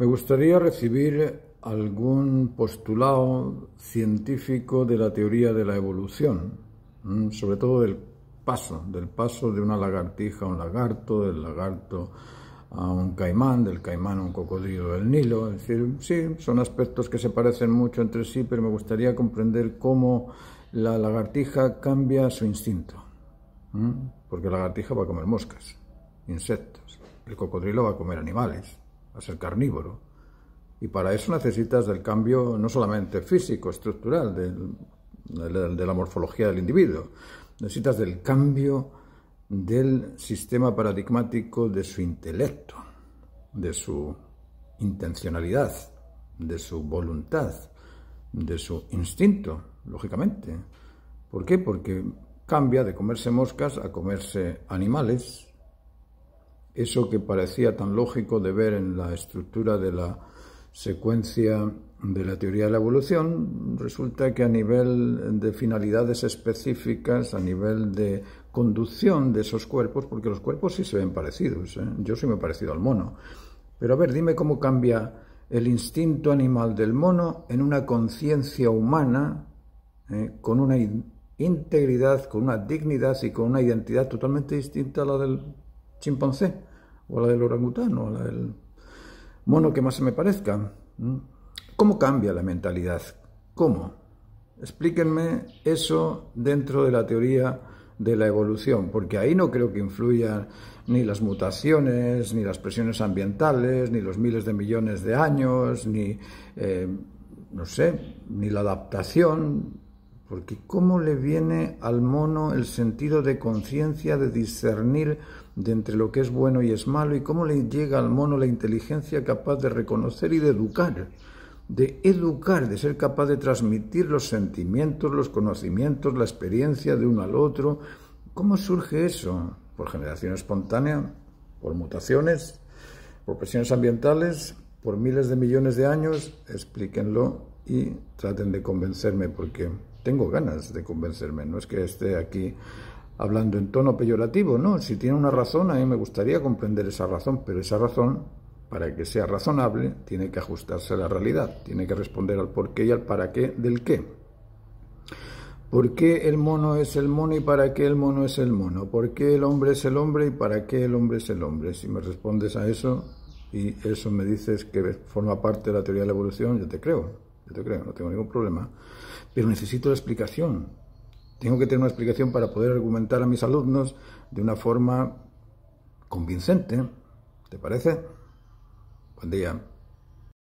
Me gustaría recibir algún postulado científico de la teoría de la evolución, mm, sobre todo del paso, del paso de una lagartija a un lagarto, del lagarto a un caimán, del caimán a un cocodrilo del Nilo. Es decir, sí, son aspectos que se parecen mucho entre sí, pero me gustaría comprender cómo la lagartija cambia su instinto. Mm, porque la lagartija va a comer moscas, insectos, el cocodrilo va a comer animales a ser carnívoro. Y para eso necesitas del cambio no solamente físico, estructural, de la morfología del individuo, necesitas del cambio del sistema paradigmático de su intelecto, de su intencionalidad, de su voluntad, de su instinto, lógicamente. ¿Por qué? Porque cambia de comerse moscas a comerse animales, eso que parecía tan lógico de ver en la estructura de la secuencia de la teoría de la evolución, resulta que a nivel de finalidades específicas, a nivel de conducción de esos cuerpos, porque los cuerpos sí se ven parecidos, ¿eh? yo sí me he parecido al mono, pero a ver, dime cómo cambia el instinto animal del mono en una conciencia humana ¿eh? con una integridad, con una dignidad y con una identidad totalmente distinta a la del chimpancé, o la del orangután, o la del mono que más se me parezca. ¿Cómo cambia la mentalidad? ¿Cómo? Explíquenme eso dentro de la teoría de la evolución, porque ahí no creo que influyan ni las mutaciones, ni las presiones ambientales, ni los miles de millones de años, ni, eh, no sé, ni la adaptación, porque ¿cómo le viene al mono el sentido de conciencia, de discernir de entre lo que es bueno y es malo? ¿Y cómo le llega al mono la inteligencia capaz de reconocer y de educar? de educar, de ser capaz de transmitir los sentimientos, los conocimientos, la experiencia de uno al otro. ¿Cómo surge eso? ¿Por generación espontánea? ¿Por mutaciones? ¿Por presiones ambientales? ¿Por miles de millones de años? Explíquenlo y traten de convencerme porque tengo ganas de convencerme. No es que esté aquí hablando en tono peyorativo, no. Si tiene una razón, a mí me gustaría comprender esa razón, pero esa razón, para que sea razonable, tiene que ajustarse a la realidad, tiene que responder al por qué y al para qué del qué. ¿Por qué el mono es el mono y para qué el mono es el mono? ¿Por qué el hombre es el hombre y para qué el hombre es el hombre? Si me respondes a eso y eso me dices que forma parte de la teoría de la evolución, yo te creo yo creo, no tengo ningún problema, pero necesito la explicación. Tengo que tener una explicación para poder argumentar a mis alumnos de una forma convincente. ¿Te parece? Buen día.